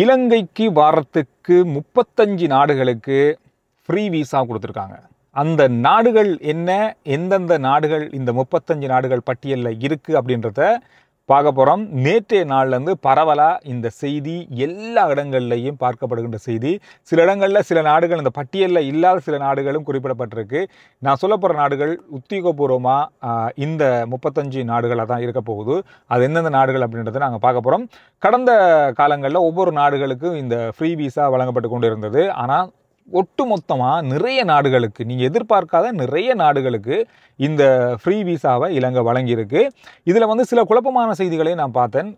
இலங்கைக்கு வாரத்துக்கு முப்பத்தஞ்சு நாடுகளுக்கு ஃப்ரீ விசா கொடுத்துருக்காங்க அந்த நாடுகள் என்ன எந்தெந்த நாடுகள் இந்த முப்பத்தஞ்சு நாடுகள் பட்டியலில் இருக்குது அப்படின்றத பார்க்க போகிறோம் நேற்றைய நாள்லேருந்து பரவலாக இந்த செய்தி எல்லா இடங்கள்லையும் பார்க்கப்படுகின்ற செய்தி சில இடங்களில் சில நாடுகள் இந்த பட்டியலில் இல்லாத சில நாடுகளும் குறிப்பிடப்பட்டிருக்கு நான் சொல்ல போகிற நாடுகள் உத்தியோகபூர்வமாக இந்த முப்பத்தஞ்சு நாடுகளாக தான் இருக்க போகுது அது எந்தெந்த நாடுகள் அப்படின்றத நாங்கள் பார்க்க போகிறோம் கடந்த காலங்களில் ஒவ்வொரு நாடுகளுக்கும் இந்த ஃப்ரீ விசா வழங்கப்பட்டு கொண்டு இருந்தது ஆனால் ஒட்டு மொத்தமாக நிறைய நாடுகளுக்கு நீங்கள் எதிர்பார்க்காத நிறைய நாடுகளுக்கு இந்த ஃப்ரீ விசாவை இலங்கை வழங்கியிருக்கு இதில் வந்து சில குழப்பமான செய்திகளை நான் பார்த்தேன்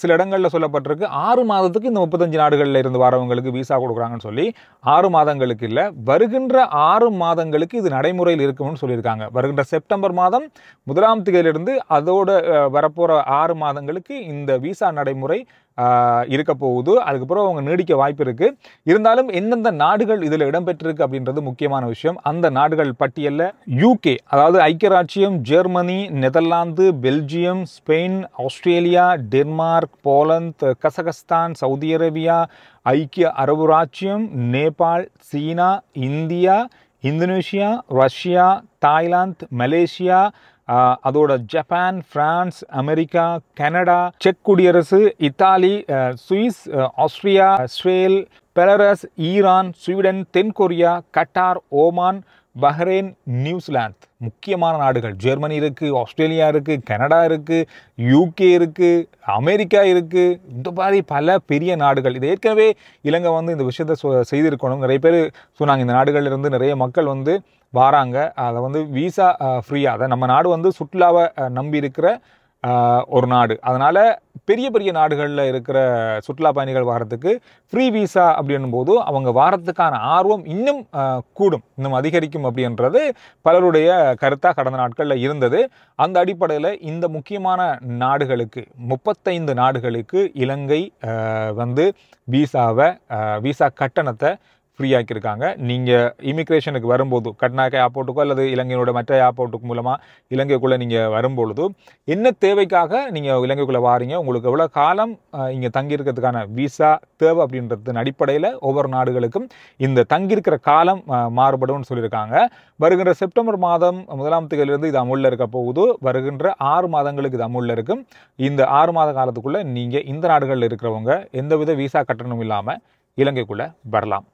சில இடங்களில் சொல்லப்பட்டிருக்கு ஆறு மாதத்துக்கு இந்த முப்பத்தஞ்சு நாடுகளில் இருந்து வரவங்களுக்கு விசா கொடுக்குறாங்கன்னு சொல்லி ஆறு மாதங்களுக்கு இல்லை வருகின்ற ஆறு மாதங்களுக்கு இது நடைமுறையில் இருக்கும்னு சொல்லியிருக்காங்க வருகின்ற செப்டம்பர் மாதம் முதலாம் தேதியிலிருந்து அதோட வரப்போகிற ஆறு மாதங்களுக்கு இந்த விசா நடைமுறை இருக்க போகுது அதுக்கப்புறம் அவங்க நீடிக்க வாய்ப்பு இருக்குது இருந்தாலும் எந்தெந்த நாடுகள் இதில் இடம்பெற்றிருக்கு அப்படின்றது முக்கியமான விஷயம் அந்த நாடுகள் பட்டியலில் யூகே அதாவது ஐக்கிய ராஜ்யம் Germany Netherlands Belgium Spain Australia Denmark Poland Kazakhstan Saudi Arabia ஐக்கிய அரபு ராஜ்யம் Nepal China India Indonesia Russia Thailand Malaysia அதோட ஜப்பான் பிரான்ஸ் அமெரிக்கா கனடா செக் குடியரசு Italy Swiss Austria Israel Belarus Iran Sweden தென்கொரியா கட்டார் ஓமான் பஹ்ரைன் நியூசிலாந்து முக்கியமான நாடுகள் Germany இருக்குது ஆஸ்திரேலியா இருக்குது கனடா இருக்குது யூகே இருக்குது அமெரிக்கா இருக்குது இந்த மாதிரி பல பெரிய நாடுகள் இது ஏற்கனவே இலங்கை வந்து இந்த விஷயத்தை செய்திருக்கணும் நிறைய பேர் சொன்னாங்க இந்த நாடுகளிலிருந்து நிறைய மக்கள் வந்து வாராங்க அதை வந்து விசா ஃப்ரீயாக அதை நம்ம நாடு வந்து சுற்றுலாவை நம்பி இருக்கிற ஒரு நாடு அதனால் பெரிய பெரிய நாடுகளில் இருக்கிற சுற்றுலா பயணிகள் வாரத்துக்கு ஃப்ரீ விசா அப்படின்னும் போது அவங்க வாரத்துக்கான ஆர்வம் இன்னும் கூடும் இன்னும் அதிகரிக்கும் அப்படின்றது பலருடைய கருத்தாக கடந்த நாட்களில் இருந்தது அந்த அடிப்படையில் இந்த முக்கியமான நாடுகளுக்கு முப்பத்தைந்து நாடுகளுக்கு இலங்கை வந்து வீசாவை விசா கட்டணத்தை ஃப்ரீயாக்கியிருக்காங்க நீங்கள் இமிக்ரேஷனுக்கு வரும்போது கட்னாக் ஏர்போர்ட்டுக்கோ அல்லது இலங்கையினோட மற்ற ஏர்போர்ட்டுக்கு மூலமாக இலங்கைக்குள்ளே நீங்கள் வரும்பொழுது என்ன தேவைக்காக நீங்கள் இலங்கைக்குள்ளே வாரீங்க உங்களுக்கு எவ்வளோ காலம் இங்கே தங்கியிருக்கிறதுக்கான விசா தேவை அப்படின்றதன் அடிப்படையில் ஒவ்வொரு நாடுகளுக்கும் இந்த தங்கியிருக்கிற காலம் மாறுபடும்னு சொல்லியிருக்காங்க வருகின்ற செப்டம்பர் மாதம் முதலாம் தேதியிலிருந்து இது அமுலில் இருக்க போகுது வருகின்ற ஆறு மாதங்களுக்கு இது அமுலில் இருக்கும் இந்த ஆறு மாத காலத்துக்குள்ளே நீங்கள் இந்த நாடுகளில் இருக்கிறவங்க எந்தவித விசா கட்டணம் இல்லாமல் இலங்கைக்குள்ளே வரலாம்